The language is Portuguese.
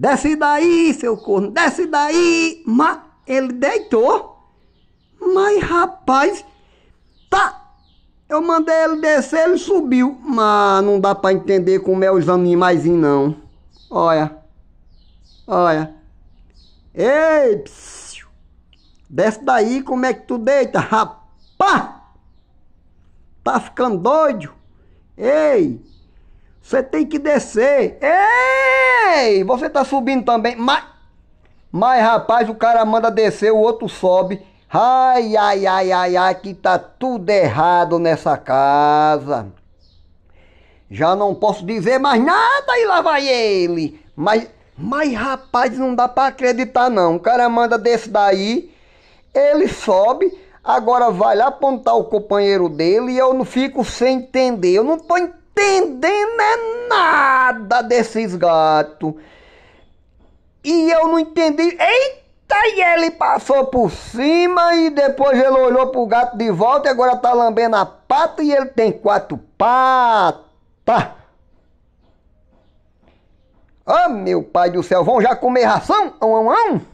Desce daí, seu corno, desce daí! Mas ele deitou. Mas rapaz, tá. Eu mandei ele descer, ele subiu. Mas não dá para entender como é os animais, não. Olha. Olha. Ei, psiu. desce daí, como é que tu deita, rapaz? Tá ficando doido? Ei, você tem que descer. Ei! Ei, você tá subindo também. Mas, mas rapaz, o cara manda descer, o outro sobe. Ai, ai, ai, ai, ai, que tá tudo errado nessa casa. Já não posso dizer mais nada e lá vai ele. Mas, mas rapaz, não dá para acreditar não. O cara manda desse daí, ele sobe, agora vai lá apontar o companheiro dele e eu não fico sem entender. Eu não tô entendendo desses gatos. E eu não entendi. Eita, e ele passou por cima e depois ele olhou pro gato de volta e agora tá lambendo a pata e ele tem quatro patas. Ah, oh, meu pai do céu, vão já comer ração? Um, um, um.